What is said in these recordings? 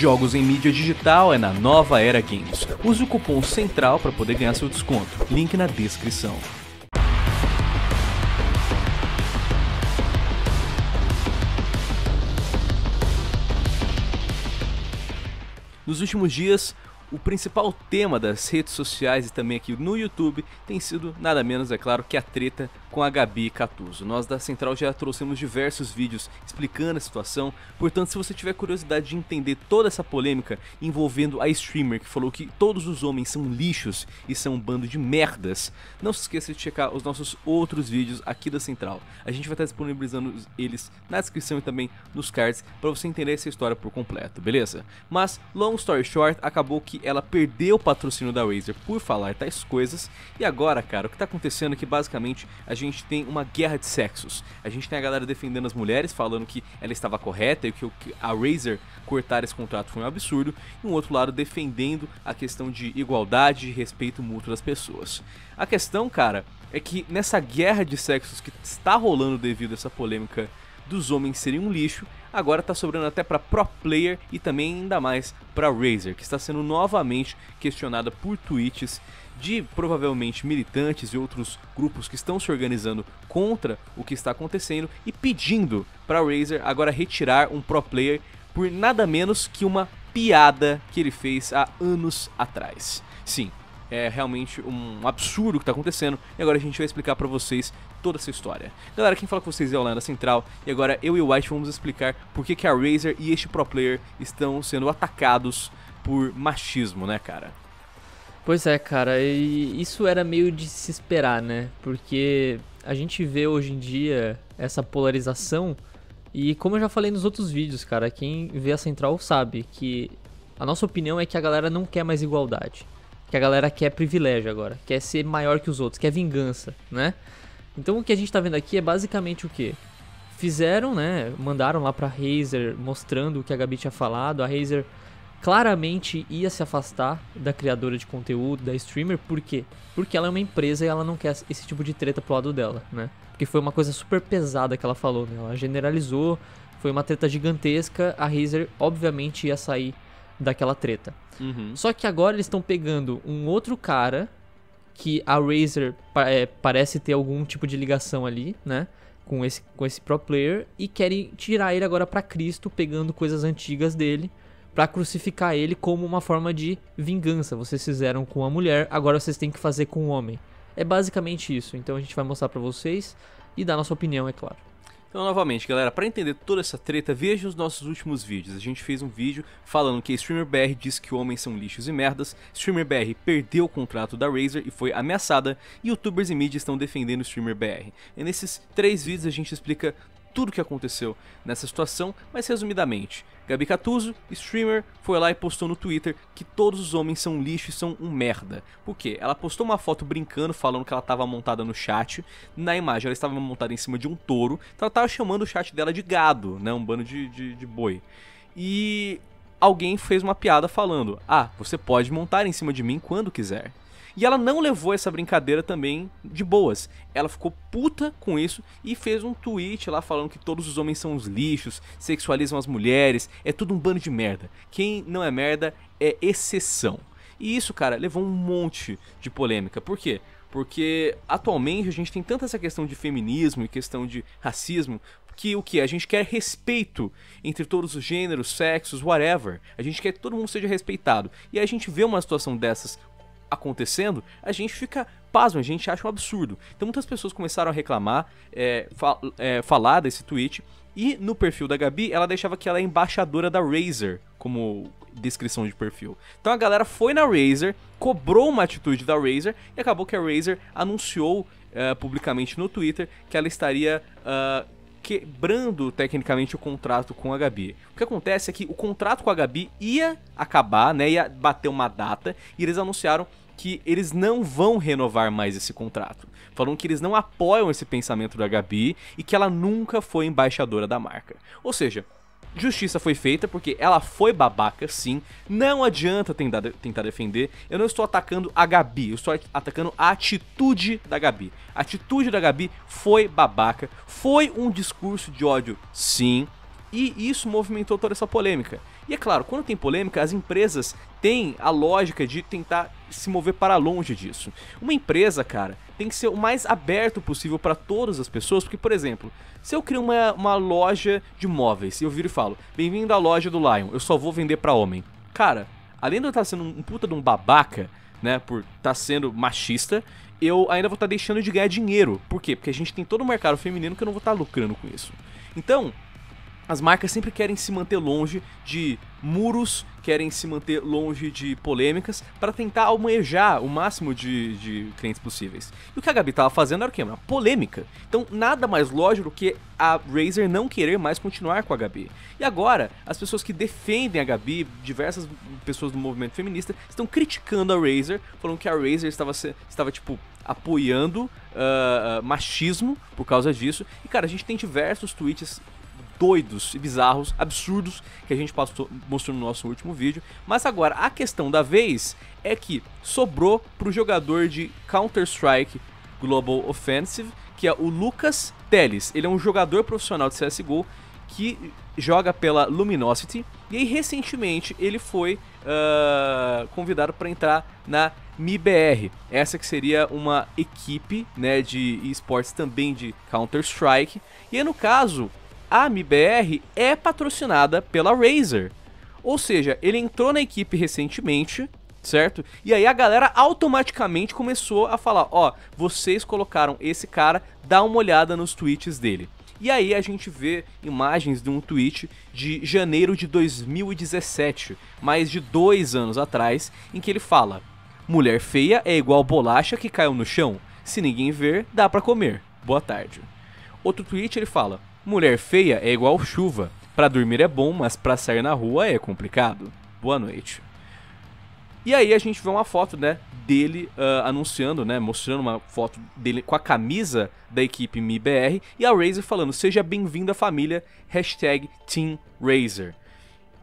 Jogos em mídia digital é na Nova Era Games. Use o cupom CENTRAL para poder ganhar seu desconto. Link na descrição. Nos últimos dias, o principal tema das redes sociais e também aqui no YouTube tem sido nada menos, é claro, que a treta com a Gabi Catuso. Nós da Central já trouxemos diversos vídeos explicando a situação, portanto, se você tiver curiosidade de entender toda essa polêmica envolvendo a streamer que falou que todos os homens são lixos e são um bando de merdas, não se esqueça de checar os nossos outros vídeos aqui da Central. A gente vai estar disponibilizando eles na descrição e também nos cards para você entender essa história por completo, beleza? Mas, long story short, acabou que ela perdeu o patrocínio da Razer por falar tais coisas e agora, cara, o que está acontecendo é que basicamente a gente tem uma guerra de sexos. A gente tem a galera defendendo as mulheres, falando que ela estava correta e que a Razer cortar esse contrato foi um absurdo, e um outro lado defendendo a questão de igualdade e respeito mútuo das pessoas. A questão, cara, é que nessa guerra de sexos que está rolando devido a essa polêmica dos homens serem um lixo, agora está sobrando até para pro player e também ainda mais para Razer, que está sendo novamente questionada por tweets de provavelmente militantes e outros grupos que estão se organizando contra o que está acontecendo e pedindo para Razer agora retirar um pro player por nada menos que uma piada que ele fez há anos atrás. Sim, é realmente um absurdo o que está acontecendo e agora a gente vai explicar para vocês toda essa história. Galera, quem fala com vocês é o Landa Central e agora eu e o White vamos explicar por que, que a Razer e este pro player estão sendo atacados por machismo, né, cara? Pois é, cara, e isso era meio de se esperar, né? Porque a gente vê hoje em dia essa polarização e como eu já falei nos outros vídeos, cara, quem vê a Central sabe que a nossa opinião é que a galera não quer mais igualdade, que a galera quer privilégio agora, quer ser maior que os outros, quer vingança, né? Então o que a gente tá vendo aqui é basicamente o que? Fizeram, né? Mandaram lá pra Razer mostrando o que a Gabi tinha falado. A Razer claramente ia se afastar da criadora de conteúdo, da streamer, por quê? Porque ela é uma empresa e ela não quer esse tipo de treta pro lado dela, né? Porque foi uma coisa super pesada que ela falou, né? Ela generalizou, foi uma treta gigantesca, a Razer obviamente ia sair daquela treta. Uhum. Só que agora eles estão pegando um outro cara que a Razer é, parece ter algum tipo de ligação ali, né? Com esse, com esse pro player e querem tirar ele agora para Cristo, pegando coisas antigas dele para crucificar ele como uma forma de vingança. Vocês fizeram com a mulher, agora vocês têm que fazer com o homem. É basicamente isso. Então a gente vai mostrar para vocês e dar nossa opinião, é claro. Então, novamente, galera, para entender toda essa treta, veja os nossos últimos vídeos. A gente fez um vídeo falando que streamer BR diz que homens são lixos e merdas, streamer BR perdeu o contrato da Razer e foi ameaçada, e youtubers e mídia estão defendendo o streamer BR. E nesses três vídeos a gente explica tudo o que aconteceu nessa situação, mas resumidamente, Gabi Catuzzo, streamer, foi lá e postou no Twitter que todos os homens são lixo e são um merda. Por quê? Ela postou uma foto brincando, falando que ela estava montada no chat. Na imagem, ela estava montada em cima de um touro. Então ela estava chamando o chat dela de gado, né? Um bando de, de, de boi. E alguém fez uma piada falando: Ah, você pode montar em cima de mim quando quiser. E ela não levou essa brincadeira também de boas. Ela ficou puta com isso e fez um tweet lá falando que todos os homens são os lixos, sexualizam as mulheres, é tudo um bando de merda. Quem não é merda é exceção. E isso, cara, levou um monte de polêmica. Por quê? Porque atualmente a gente tem tanta essa questão de feminismo e questão de racismo que o que? A gente quer respeito entre todos os gêneros, sexos, whatever. A gente quer que todo mundo seja respeitado. E a gente vê uma situação dessas acontecendo, a gente fica pasmo, a gente acha um absurdo. Então muitas pessoas começaram a reclamar, é, fal é, falar desse tweet, e no perfil da Gabi ela deixava que ela é embaixadora da Razer, como descrição de perfil. Então a galera foi na Razer, cobrou uma atitude da Razer, e acabou que a Razer anunciou é, publicamente no Twitter que ela estaria... Uh, quebrando tecnicamente o contrato com a Gabi. O que acontece é que o contrato com a Gabi ia acabar, né? Ia bater uma data e eles anunciaram que eles não vão renovar mais esse contrato. Falam que eles não apoiam esse pensamento da Gabi e que ela nunca foi embaixadora da marca. Ou seja, justiça foi feita porque ela foi babaca, sim. Não adianta tentar, tentar defender. Eu não estou atacando a Gabi, eu estou atacando a atitude da Gabi. A atitude da Gabi foi babaca, foi um discurso de ódio, sim. E isso movimentou toda essa polêmica. E é claro, quando tem polêmica, as empresas têm a lógica de tentar se mover para longe disso. Uma empresa, cara, tem que ser o mais aberto possível para todas as pessoas, porque, por exemplo, se eu crio uma, uma loja de móveis e eu viro e falo, bem-vindo à loja do Lion, eu só vou vender para homem. Cara, além de eu estar sendo um puta de um babaca, né, por estar tá sendo machista, eu ainda vou estar deixando de ganhar dinheiro. Por quê? Porque a gente tem todo o mercado feminino que eu não vou estar lucrando com isso. Então, as marcas sempre querem se manter longe de muros, querem se manter longe de polêmicas para tentar almejar o máximo de, de clientes possíveis. E o que a Gabi tava fazendo era o quê? Uma polêmica. Então nada mais lógico do que a Razer não querer mais continuar com a Gabi. E agora, as pessoas que defendem a Gabi, diversas pessoas do movimento feminista, estão criticando a Razer, falando que a Razer estava, estava tipo, apoiando uh, machismo por causa disso. E, cara, a gente tem diversos tweets doidos e bizarros, absurdos que a gente passou, mostrou no nosso último vídeo. Mas agora, a questão da vez é que sobrou para o jogador de Counter-Strike Global Offensive, que é o Lucas Teles. Ele é um jogador profissional de CSGO que joga pela Luminosity. E aí, recentemente, ele foi uh, convidado para entrar na MIBR. Essa que seria uma equipe né, de esportes também de Counter-Strike. E aí, no caso, a MBR é patrocinada pela Razer. Ou seja, ele entrou na equipe recentemente, certo? E aí a galera automaticamente começou a falar: ó, vocês colocaram esse cara, dá uma olhada nos tweets dele. E aí a gente vê imagens de um tweet de janeiro de 2017, mais de dois anos atrás, em que ele fala: Mulher feia é igual bolacha que caiu no chão. Se ninguém ver, dá para comer. Boa tarde. Outro tweet ele fala: Mulher feia é igual chuva. Para dormir é bom, mas para sair na rua é complicado. Boa noite. E aí a gente vê uma foto, né, dele uh, anunciando, né, mostrando uma foto dele com a camisa da equipe MIBR e a Razer falando, seja bem-vindo à família, hashtag Team Razer.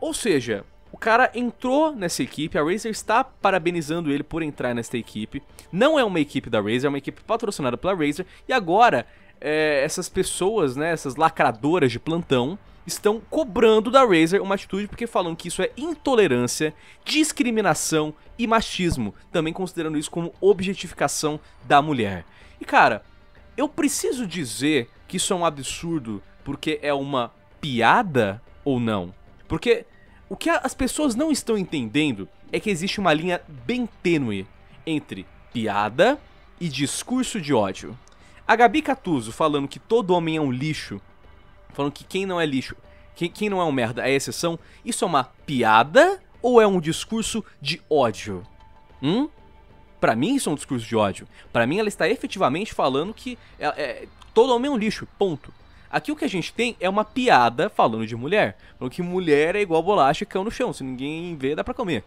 Ou seja, o cara entrou nessa equipe, a Razer está parabenizando ele por entrar nesta equipe. Não é uma equipe da Razer, é uma equipe patrocinada pela Razer e agora é, essas pessoas, né, essas lacradoras de plantão, estão cobrando da Razer uma atitude porque falam que isso é intolerância, discriminação e machismo, também considerando isso como objetificação da mulher. E cara, eu preciso dizer que isso é um absurdo porque é uma piada ou não? Porque o que as pessoas não estão entendendo é que existe uma linha bem tênue entre piada e discurso de ódio. A Gabi Catuso falando que todo homem é um lixo, falando que quem não é lixo, quem, quem não é um merda é exceção, isso é uma piada ou é um discurso de ódio? Hum? Para mim isso é um discurso de ódio. Para mim ela está efetivamente falando que é, é, todo homem é um lixo, ponto. Aqui o que a gente tem é uma piada falando de mulher, falando que mulher é igual bolacha e cão no chão, se ninguém vê dá pra comer.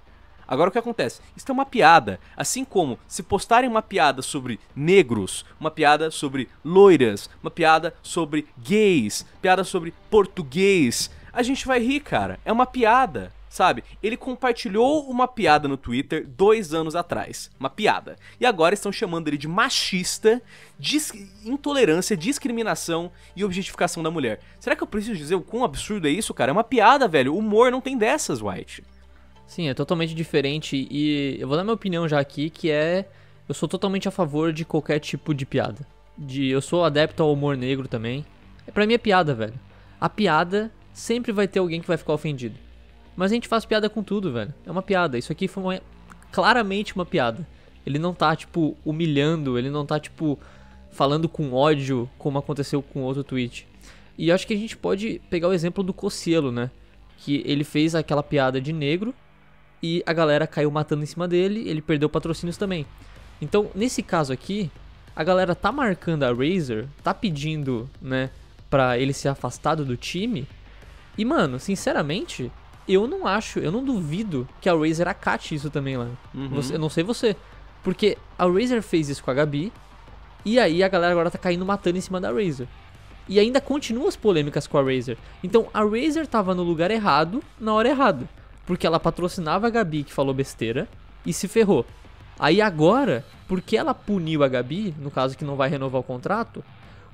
Agora o que acontece? Isso é uma piada. Assim como se postarem uma piada sobre negros, uma piada sobre loiras, uma piada sobre gays, piada sobre português, a gente vai rir, cara. É uma piada. Sabe? Ele compartilhou uma piada no Twitter dois anos atrás. Uma piada. E agora estão chamando ele de machista, dis intolerância, discriminação e objetificação da mulher. Será que eu preciso dizer o quão absurdo é isso, cara? É uma piada, velho. Humor não tem dessas, White. Sim, é totalmente diferente e eu vou dar minha opinião já aqui, que é eu sou totalmente a favor de qualquer tipo de piada. De eu sou adepto ao humor negro também. É para mim é piada, velho. A piada sempre vai ter alguém que vai ficar ofendido. Mas a gente faz piada com tudo, velho. É uma piada. Isso aqui foi uma, claramente uma piada. Ele não tá tipo humilhando, ele não tá tipo falando com ódio como aconteceu com outro tweet. E acho que a gente pode pegar o exemplo do Cocielo, né? Que ele fez aquela piada de negro e a galera caiu matando em cima dele, ele perdeu patrocínios também. Então, nesse caso aqui, a galera tá marcando a Razer, tá pedindo, né, pra ele ser afastado do time. E, mano, sinceramente, eu não acho, eu não duvido que a Razer acate isso também lá. Uhum. Você, eu não sei você. Porque a Razer fez isso com a Gabi, e aí a galera agora tá caindo matando em cima da Razer. E ainda continuam as polêmicas com a Razer. Então a Razer tava no lugar errado, na hora errada porque ela patrocinava a Gabi que falou besteira e se ferrou. Aí agora, porque ela puniu a Gabi, no caso que não vai renovar o contrato,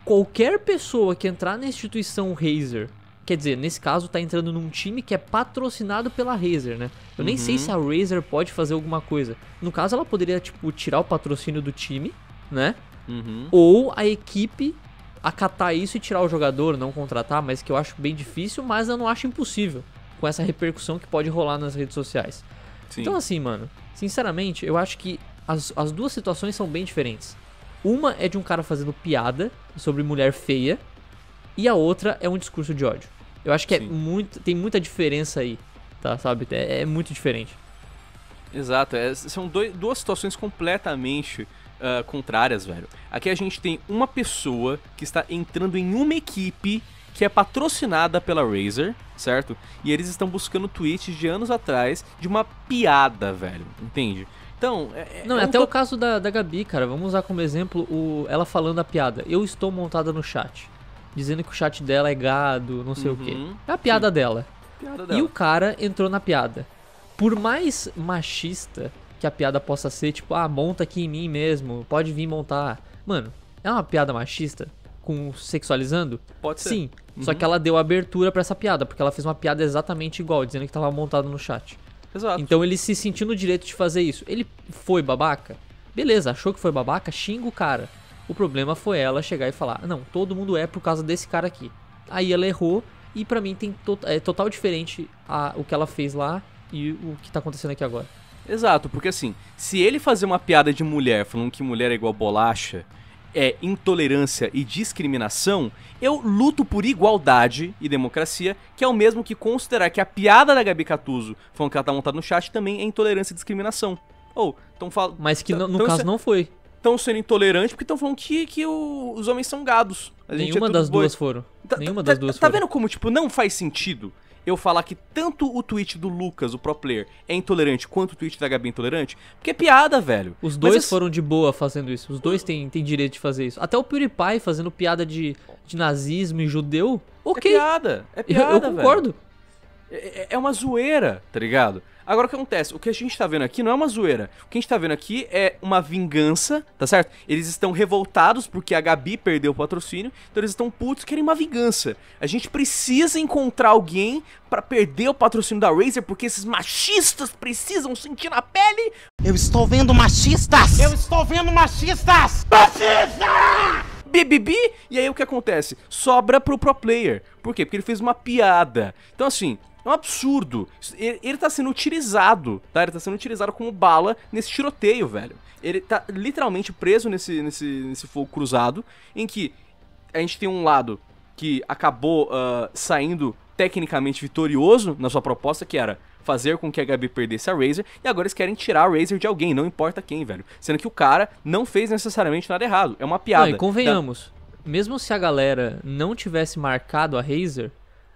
qualquer pessoa que entrar na instituição Razer, quer dizer, nesse caso tá entrando num time que é patrocinado pela Razer, né? Eu uhum. nem sei se a uhum. Razer pode fazer alguma coisa. No caso, ela poderia, tipo, tirar o patrocínio do time, né? Uhum. Ou a equipe acatar isso e tirar o jogador, não contratar, mas que eu acho bem difícil, mas eu não acho impossível com essa repercussão que pode rolar nas redes sociais. Sim. Então, assim, mano, sinceramente, eu acho que as, as duas situações são bem diferentes. Uma é de um cara fazendo piada sobre mulher feia, e a outra é um discurso de ódio. Eu acho que é muito, tem muita diferença aí, tá? Sabe? É, é muito diferente. Exato, é, são dois, duas situações completamente uh, contrárias, velho. Aqui a gente tem uma pessoa que está entrando em uma equipe que é patrocinada pela Razer, certo? E eles estão buscando tweets de anos atrás de uma piada, velho, entende? Então, é, é não, é um até o caso da, da Gabi, cara. Vamos usar como exemplo o, ela falando a piada. Eu estou montada no chat, dizendo que o chat dela é gado, não sei uhum, o quê. Uhum, é a piada dela. piada dela. E o cara entrou na piada. Por mais machista que a piada possa ser, tipo, ah, monta aqui em mim mesmo, pode vir montar. Mano, é uma piada machista? com sexualizando? Pode ser. Sim. Uhum. Só que ela deu abertura para essa piada, porque ela fez uma piada exatamente igual, dizendo que tava montado no chat. Exato. Então ele se sentiu no direito de fazer isso. Ele foi babaca? Beleza, achou que foi babaca? Xinga o cara. O problema foi ela chegar e falar: "Não, todo mundo é por causa desse cara aqui". Aí ela errou e para mim tem to é total diferente a, o que ela fez lá e o que tá acontecendo aqui agora. Exato, porque assim, se ele fazer uma piada de mulher falando que mulher é igual bolacha, é intolerância e discriminação, eu luto por igualdade e democracia, que é o mesmo que considerar que a piada da Gabi Catuso, falando que ela tá montada no chat, também é intolerância e discriminação. Ou, oh, então fala. Mas que no, no caso não foi. Estão sendo intolerantes porque estão falando que, que o, os homens são gados. A é Nenhuma é das boi. duas foram. Tá, Nenhuma tá, das duas tá foram. Tá vendo como, tipo, não faz sentido? eu falar que tanto o tweet do Lucas, o pro player, é intolerante, quanto o tweet da Gabi é intolerante? Porque é piada, velho. Os dois Mas, foram de boa fazendo isso. Os dois têm, têm direito de fazer isso. Até o PewDiePie fazendo piada de, de nazismo e judeu. É ok. É piada. É piada, eu, eu concordo. Velho. É, é, é uma zoeira, tá ligado? Agora o que acontece? O que a gente tá vendo aqui não é uma zoeira. O que a gente tá vendo aqui é uma vingança, tá certo? Eles estão revoltados porque a Gabi perdeu o patrocínio, então eles estão putos querem uma vingança. A gente precisa encontrar alguém para perder o patrocínio da Razer porque esses machistas precisam sentir na pele. Eu estou vendo machistas! Eu estou vendo machistas! machista bbb e aí o que acontece? Sobra pro pro player. Por quê? Porque ele fez uma piada. Então assim, é um absurdo. Ele, ele tá sendo utilizado, tá? Ele tá sendo utilizado como bala nesse tiroteio, velho. Ele tá literalmente preso nesse, nesse, nesse fogo cruzado, em que a gente tem um lado que acabou uh, saindo tecnicamente vitorioso na sua proposta, que era fazer com que a Gabi perdesse a Razer, e agora eles querem tirar a Razer de alguém, não importa quem, velho. Sendo que o cara não fez necessariamente nada errado, é uma piada. Não, e convenhamos, mesmo se a galera não tivesse marcado a Razer,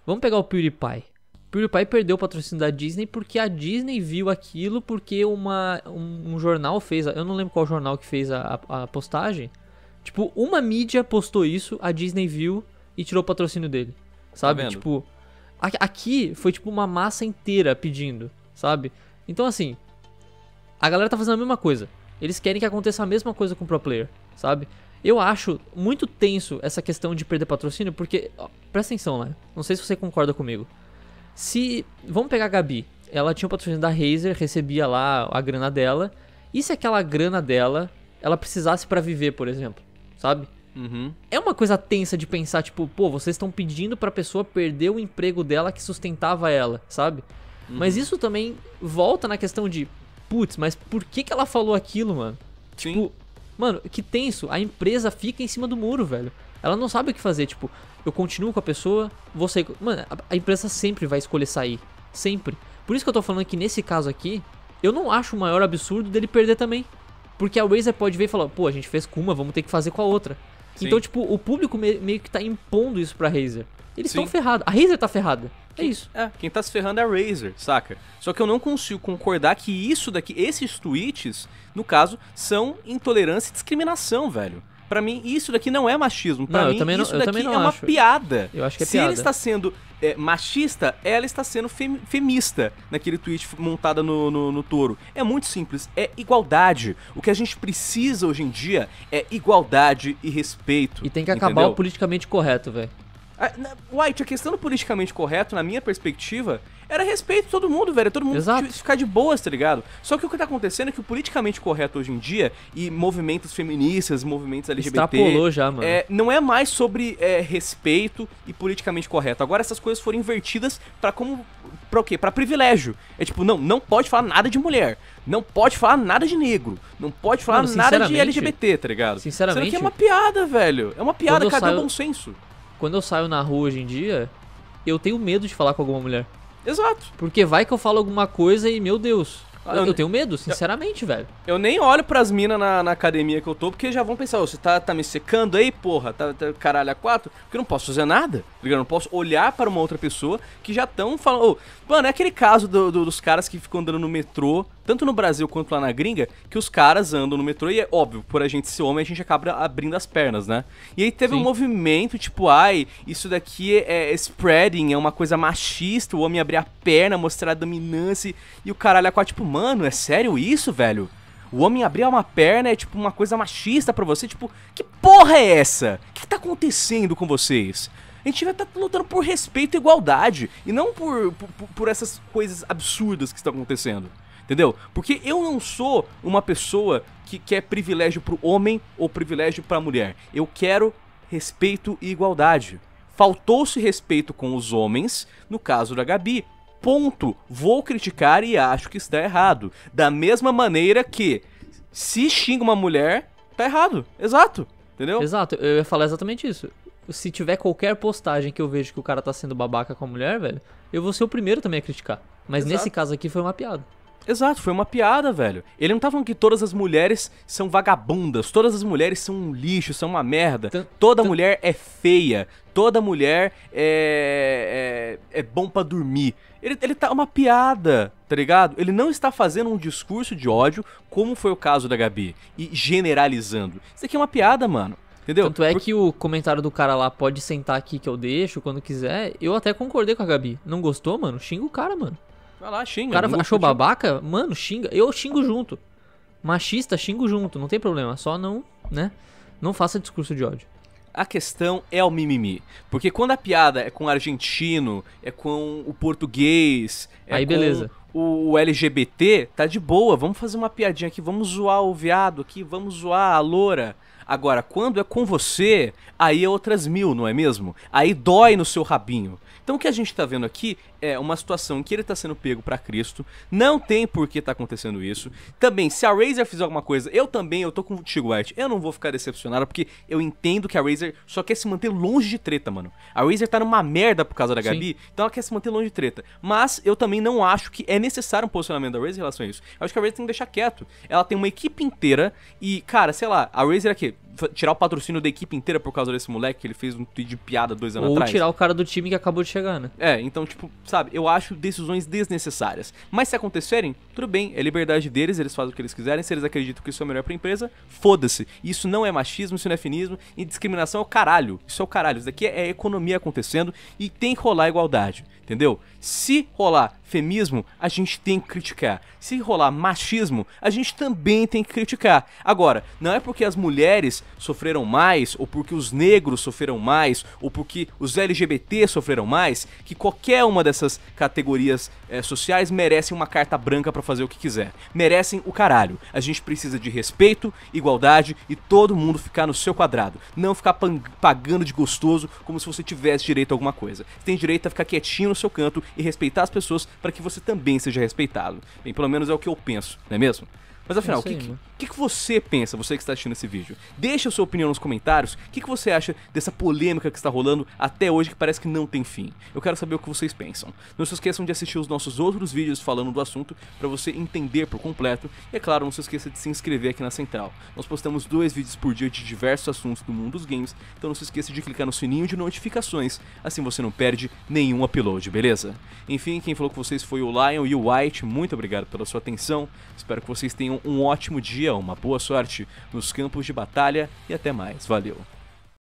vamos pegar o PewDiePie. PewDiePie perdeu o patrocínio da Disney porque a Disney viu aquilo porque uma, um, um jornal fez, eu não lembro qual jornal que fez a, a, a, postagem. Tipo, uma mídia postou isso, a Disney viu e tirou o patrocínio dele. Tá sabe? Tá tipo, a, aqui foi tipo uma massa inteira pedindo, sabe? Então assim, a galera tá fazendo a mesma coisa. Eles querem que aconteça a mesma coisa com o pro player, sabe? Eu acho muito tenso essa questão de perder patrocínio porque, ó, presta atenção, né? Não sei se você concorda comigo. Se. Vamos pegar a Gabi. Ela tinha o patrocínio da Razer, recebia lá a grana dela. E se aquela grana dela ela precisasse para viver, por exemplo? Sabe? Uhum. É uma coisa tensa de pensar, tipo, pô, vocês estão pedindo pra pessoa perder o emprego dela que sustentava ela, sabe? Uhum. Mas isso também volta na questão de, putz, mas por que, que ela falou aquilo, mano? Sim. Tipo, Mano, que tenso. A empresa fica em cima do muro, velho. Ela não sabe o que fazer. Tipo, eu continuo com a pessoa, vou sair. Mano, a empresa sempre vai escolher sair. Sempre. Por isso que eu tô falando que nesse caso aqui, eu não acho o maior absurdo dele perder também. Porque a Razer pode ver e falar, pô, a gente fez com uma, vamos ter que fazer com a outra. Então, Sim. Então, tipo, o público meio que tá impondo isso pra Razer. Eles estão ferrados. A Razer tá ferrada. Quem, é isso. É. Quem tá se ferrando é a Razer, saca? Só que eu não consigo concordar que isso daqui, esses tweets, no caso, são intolerância e discriminação, velho. Para mim, isso daqui não é machismo. Pra não, mim, não, isso daqui é uma acho. piada. Eu acho que é Se piada. ele está sendo é, machista, ela está sendo fem, femista naquele tweet montada no, no, no, touro. É muito simples, é igualdade. O que a gente precisa hoje em dia é igualdade e respeito. E tem que acabar o politicamente correto, velho. Ah, White, a questão do politicamente correto, na minha perspectiva, era respeito a todo mundo, velho. Todo mundo Exato. ficar de boas, tá ligado? Só que o que tá acontecendo é que o politicamente correto hoje em dia, e movimentos feministas, movimentos LGBT. Extrapolou já, mano. É, não é mais sobre é, respeito e politicamente correto. Agora essas coisas foram invertidas para como. Pra o quê? Pra privilégio. É tipo, não, não pode falar nada de mulher. Não pode falar nada de negro. Não pode falar mano, nada de LGBT, tá ligado? Sinceramente. Isso que é uma piada, velho. É uma piada, cadê é saio... o bom senso? Quando eu saio na rua hoje em dia, eu tenho medo de falar com alguma mulher. Exato. Porque vai que eu falo alguma coisa e, meu Deus, ah, eu, eu, tenho medo, sinceramente, eu, velho. Eu nem olho pras minas na, na, academia que eu tô, porque já vão pensar, você tá, tá me secando aí, porra, tá, tá caralho a quatro, porque eu não posso fazer nada, porque tá eu não posso olhar para uma outra pessoa que já tão falando. Oh, mano, é aquele caso do, do, dos caras que ficam andando no metrô tanto no Brasil quanto lá na gringa, que os caras andam no metrô e é óbvio, por a gente ser homem, a gente acaba abrindo as pernas, né? E aí teve Sim. um movimento, tipo, ai, isso daqui é, é, spreading, é uma coisa machista, o homem abrir a perna, mostrar a dominância, e o caralho é aquá, tipo, mano, é sério isso, velho? O homem abrir uma perna é tipo uma coisa machista para você, tipo, que porra é essa? O que tá acontecendo com vocês? A gente vai estar tá lutando por respeito e igualdade, e não por, por, por essas coisas absurdas que estão acontecendo entendeu? Porque eu não sou uma pessoa que quer privilégio pro homem ou privilégio pra mulher. Eu quero respeito e igualdade. Faltou-se respeito com os homens, no caso da Gabi. Ponto. Vou criticar e acho que está errado. Da mesma maneira que se xinga uma mulher, tá errado. Exato. Entendeu? Exato, eu ia falar exatamente isso. Se tiver qualquer postagem que eu vejo que o cara tá sendo babaca com a mulher, velho, eu vou ser o primeiro também a criticar. Mas Exato. nesse caso aqui foi uma piada. Exato, foi uma piada, velho. Ele não tá falando que todas as mulheres são vagabundas, todas as mulheres são um lixo, são uma merda. T toda mulher é feia, toda mulher é, é, é bom para dormir. Ele, ele tá uma piada, tá ligado? Ele não está fazendo um discurso de ódio, como foi o caso da Gabi, e generalizando. Isso aqui é uma piada, mano. Entendeu? Tanto é Por... que o comentário do cara lá pode sentar aqui que eu deixo quando quiser. Eu até concordei com a Gabi. Não gostou, mano? Xinga o cara, mano. Vai lá, xinga. O cara achou xinga. babaca? Mano, xinga. Eu xingo junto. Machista, xingo junto. Não tem problema. Só não, né? Não faça discurso de ódio. A questão é o mimimi. Porque quando a piada é com o argentino, é com o português, é Aí, beleza. o LGBT, tá de boa. Vamos fazer uma piadinha aqui. Vamos zoar o viado aqui. Vamos zoar a loura. Agora, quando é com você, aí é outras mil, não é mesmo? Aí dói no seu rabinho. Então o que a gente está vendo aqui é uma situação em que ele está sendo pego para Cristo, não tem por que tá acontecendo isso. Também, se a Razer fizer alguma coisa, eu também, eu tô contigo, White, eu não vou ficar decepcionado, porque eu entendo que a Razer só quer se manter longe de treta, mano. A Razer tá numa merda por causa da Gabi, Sim. então ela quer se manter longe de treta. Mas eu também não acho que é necessário um posicionamento da Razer em relação a isso. Eu acho que a Razer tem que deixar quieto. Ela tem uma equipe inteira e, cara, sei lá, a Razer aqui, tirar o patrocínio da equipe inteira por causa desse moleque, que ele fez um tweet de piada dois anos Ou atrás. Ou tirar o cara do time que acabou de chegar, né? É, então, tipo, sabe, eu acho decisões desnecessárias. Mas se acontecerem, tudo bem, é liberdade deles, eles fazem o que eles quiserem, se eles acreditam que isso é melhor pra empresa, foda-se. Isso não é machismo, isso não é finismo, e discriminação é o caralho. Isso é o caralho, isso daqui é, é economia acontecendo e tem que rolar igualdade, entendeu? Se rolar feminismo, a gente tem que criticar. Se rolar machismo, a gente também tem que criticar. Agora, não é porque as mulheres sofreram mais, ou porque os negros sofreram mais, ou porque os LGBT sofreram mais, que qualquer uma dessas categorias é, sociais merecem uma carta branca para fazer o que quiser. Merecem o caralho. A gente precisa de respeito, igualdade e todo mundo ficar no seu quadrado. Não ficar pagando de gostoso como se você tivesse direito a alguma coisa. Você tem direito a ficar quietinho no seu canto e respeitar as pessoas para que você também seja respeitado. Bem, pelo menos é o que eu penso, não é mesmo? Mas afinal, é o que, que, que, você pensa, você que está assistindo esse vídeo? Deixa a sua opinião nos comentários. O que, que você acha dessa polêmica que está rolando até hoje que parece que não tem fim? Eu quero saber o que vocês pensam. Não se esqueçam de assistir os nossos outros vídeos falando do assunto para você entender por completo. E é claro, não se esqueça de se inscrever aqui na Central. Nós postamos dois vídeos por dia de diversos assuntos do mundo dos games, então não se esqueça de clicar no sininho de notificações, assim você não perde nenhum upload, beleza? Enfim, quem falou com vocês foi o Lion e o White. Muito obrigado pela sua atenção. Espero que vocês tenham um ótimo dia, uma boa sorte nos campos de batalha e até mais. Valeu!